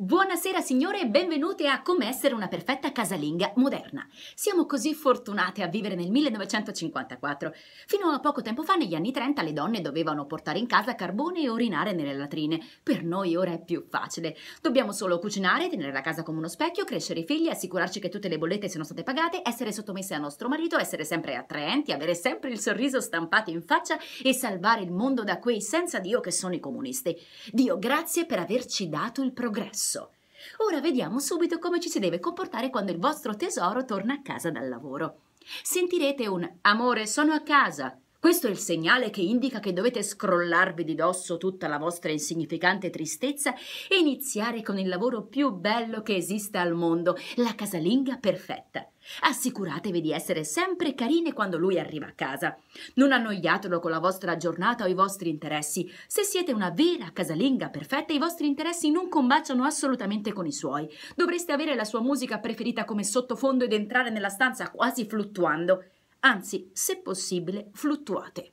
Buonasera signore e benvenute a Come essere una perfetta casalinga moderna. Siamo così fortunate a vivere nel 1954. Fino a poco tempo fa, negli anni 30, le donne dovevano portare in casa carbone e orinare nelle latrine. Per noi ora è più facile. Dobbiamo solo cucinare, tenere la casa come uno specchio, crescere i figli, assicurarci che tutte le bollette siano state pagate, essere sottomesse a nostro marito, essere sempre attraenti, avere sempre il sorriso stampato in faccia e salvare il mondo da quei senza Dio che sono i comunisti. Dio grazie per averci dato il progresso basso. Ora vediamo subito come ci si deve comportare quando il vostro tesoro torna a casa dal lavoro. Sentirete un amore, sono a casa, questo è il segnale che indica che dovete scrollarvi di dosso tutta la vostra insignificante tristezza e iniziare con il lavoro più bello che esista al mondo, la casalinga perfetta. Assicuratevi di essere sempre carine quando lui arriva a casa. Non annoiatelo con la vostra giornata o i vostri interessi. Se siete una vera casalinga perfetta, i vostri interessi non combaciano assolutamente con i suoi. Dovreste avere la sua musica preferita come sottofondo ed entrare nella stanza quasi fluttuando anzi, se possibile, fluttuate.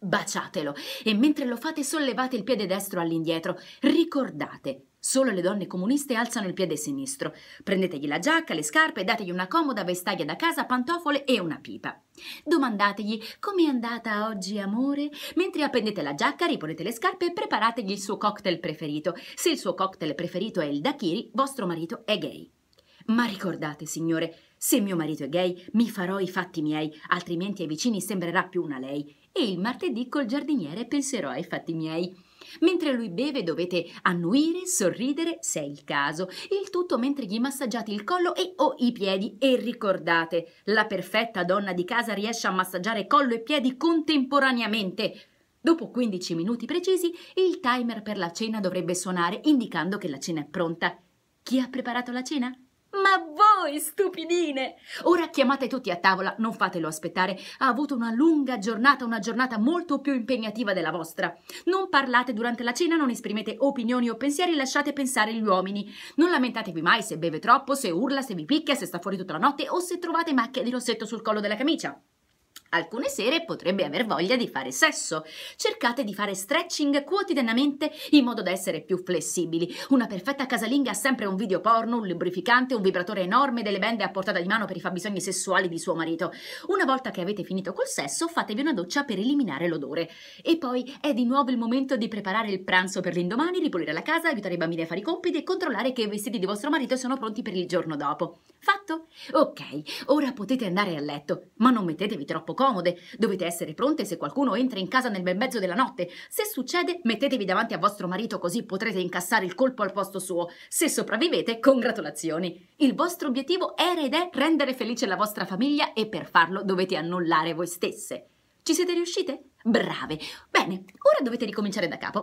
Baciatelo e mentre lo fate sollevate il piede destro all'indietro. Ricordate, solo le donne comuniste alzano il piede sinistro. Prendetegli la giacca, le scarpe, dategli una comoda vestaglia da casa, pantofole e una pipa. Domandategli com'è andata oggi, amore? Mentre appendete la giacca, riponete le scarpe e preparategli il suo cocktail preferito. Se il suo cocktail preferito è il Dakiri, vostro marito è gay. Ma ricordate, signore, se mio marito è gay, mi farò i fatti miei, altrimenti ai vicini sembrerà più una lei. E il martedì col giardiniere penserò ai fatti miei. Mentre lui beve dovete annuire, sorridere, se è il caso, il tutto mentre gli massaggiate il collo e o i piedi. E ricordate, la perfetta donna di casa riesce a massaggiare collo e piedi contemporaneamente. Dopo 15 minuti precisi, il timer per la cena dovrebbe suonare, indicando che la cena è pronta. Chi ha preparato la cena? Ma voi, stupidine! Ora chiamate tutti a tavola, non fatelo aspettare. Ha avuto una lunga giornata, una giornata molto più impegnativa della vostra. Non parlate durante la cena, non esprimete opinioni o pensieri, lasciate pensare gli uomini. Non lamentatevi mai se beve troppo, se urla, se vi picchia, se sta fuori tutta la notte o se trovate macchie di rossetto sul collo della camicia. Alcune sere potrebbe aver voglia di fare sesso. Cercate di fare stretching quotidianamente in modo da essere più flessibili. Una perfetta casalinga ha sempre un video porno, un lubrificante, un vibratore enorme delle bende a portata di mano per i fabbisogni sessuali di suo marito. Una volta che avete finito col sesso, fatevi una doccia per eliminare l'odore. E poi è di nuovo il momento di preparare il pranzo per l'indomani, ripulire la casa, aiutare i bambini a fare i compiti e controllare che i vestiti di vostro marito sono pronti per il giorno dopo. Fatto? Ok, ora potete andare a letto, ma non mettetevi troppo comode. Dovete essere pronte se qualcuno entra in casa nel bel mezzo della notte. Se succede, mettetevi davanti a vostro marito così potrete incassare il colpo al posto suo. Se sopravvivete, congratulazioni. Il vostro obiettivo era ed è rendere felice la vostra famiglia e per farlo dovete annullare voi stesse. Ci siete riuscite? Brave. Bene, ora dovete ricominciare da capo.